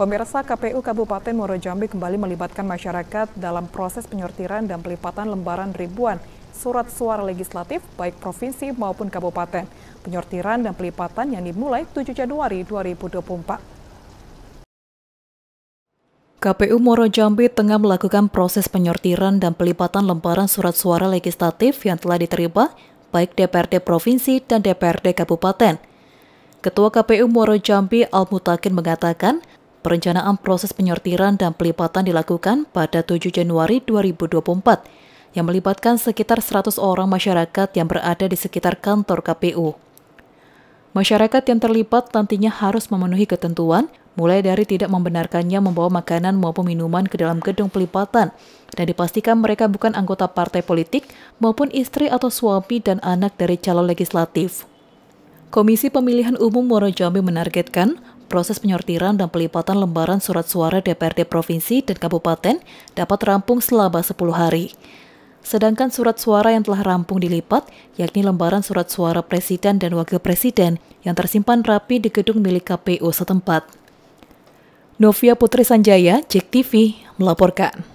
Pemirsa KPU Kabupaten Muaro Jambi kembali melibatkan masyarakat dalam proses penyortiran dan pelipatan lembaran ribuan surat suara legislatif baik provinsi maupun kabupaten. Penyortiran dan pelipatan yang dimulai 7 Januari 2024. KPU Moro Jambi tengah melakukan proses penyortiran dan pelipatan lembaran surat suara legislatif yang telah diterima baik DPRD Provinsi dan DPRD Kabupaten. Ketua KPU Moro Jambi Al Mutakin mengatakan, Perencanaan proses penyortiran dan pelipatan dilakukan pada 7 Januari 2024 yang melibatkan sekitar 100 orang masyarakat yang berada di sekitar kantor KPU. Masyarakat yang terlibat nantinya harus memenuhi ketentuan mulai dari tidak membenarkannya membawa makanan maupun minuman ke dalam gedung pelipatan dan dipastikan mereka bukan anggota partai politik maupun istri atau suami dan anak dari calon legislatif. Komisi Pemilihan Umum Moro Jambi menargetkan proses penyortiran dan pelipatan lembaran surat suara DPRD Provinsi dan Kabupaten dapat rampung selama 10 hari. Sedangkan surat suara yang telah rampung dilipat, yakni lembaran surat suara Presiden dan Wakil Presiden yang tersimpan rapi di gedung milik KPU setempat. Novia Putri Sanjaya, JEK TV, melaporkan.